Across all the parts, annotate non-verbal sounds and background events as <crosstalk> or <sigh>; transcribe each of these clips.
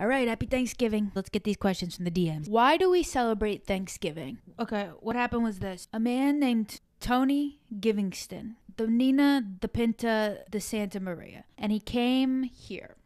All right, happy Thanksgiving. Let's get these questions from the DMs. Why do we celebrate Thanksgiving? Okay, what happened was this a man named Tony Givingston, the Nina, the Pinta, the Santa Maria, and he came here.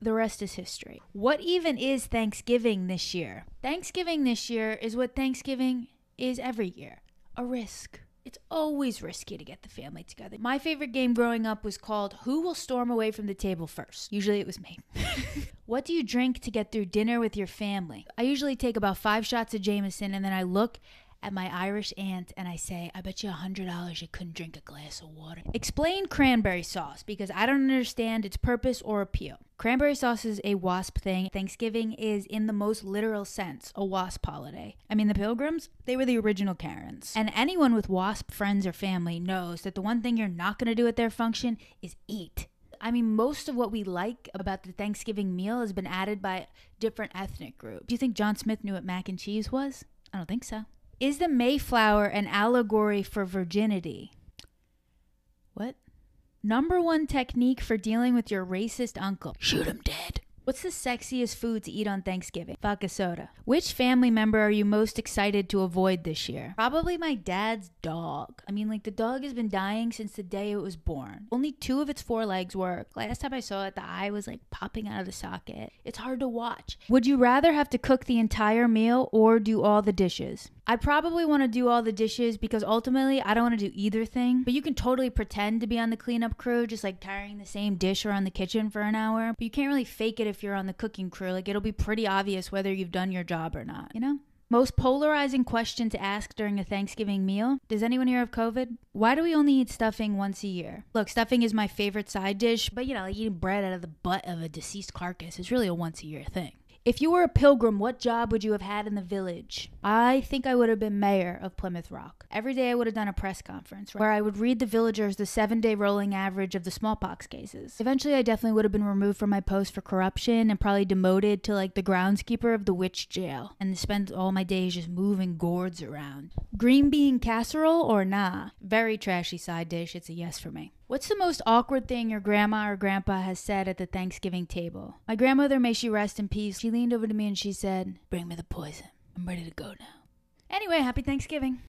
The rest is history. What even is Thanksgiving this year? Thanksgiving this year is what Thanksgiving is every year a risk. It's always risky to get the family together. My favorite game growing up was called Who Will Storm Away from the Table First? Usually it was me. <laughs> what do you drink to get through dinner with your family? I usually take about five shots of Jameson and then I look at my Irish aunt and I say, I bet you $100 you couldn't drink a glass of water. Explain cranberry sauce because I don't understand its purpose or appeal. Cranberry sauce is a wasp thing. Thanksgiving is, in the most literal sense, a wasp holiday. I mean, the pilgrims, they were the original Karens. And anyone with wasp friends or family knows that the one thing you're not going to do at their function is eat. I mean, most of what we like about the Thanksgiving meal has been added by different ethnic groups. Do you think John Smith knew what mac and cheese was? I don't think so. Is the Mayflower an allegory for virginity? What? Number one technique for dealing with your racist uncle. Shoot him dead. What's the sexiest food to eat on Thanksgiving? Vodka soda. Which family member are you most excited to avoid this year? Probably my dad's dog. I mean, like, the dog has been dying since the day it was born. Only two of its four legs work. Last time I saw it, the eye was like popping out of the socket. It's hard to watch. Would you rather have to cook the entire meal or do all the dishes? I probably want to do all the dishes because ultimately I don't want to do either thing. But you can totally pretend to be on the cleanup crew, just like carrying the same dish around the kitchen for an hour. But you can't really fake it if you're on the cooking crew. Like it'll be pretty obvious whether you've done your job or not, you know? Most polarizing question to ask during a Thanksgiving meal. Does anyone here have COVID? Why do we only eat stuffing once a year? Look, stuffing is my favorite side dish, but you know, like eating bread out of the butt of a deceased carcass is really a once a year thing. If you were a pilgrim, what job would you have had in the village? I think I would have been mayor of Plymouth Rock. Every day I would have done a press conference where I would read the villagers the seven day rolling average of the smallpox cases. Eventually, I definitely would have been removed from my post for corruption and probably demoted to like the groundskeeper of the witch jail and spend all my days just moving gourds around. Green bean casserole or nah? Very trashy side dish. It's a yes for me. What's the most awkward thing your grandma or grandpa has said at the Thanksgiving table? My grandmother, may she rest in peace, she leaned over to me and she said, Bring me the poison. I'm ready to go now. Anyway, happy Thanksgiving.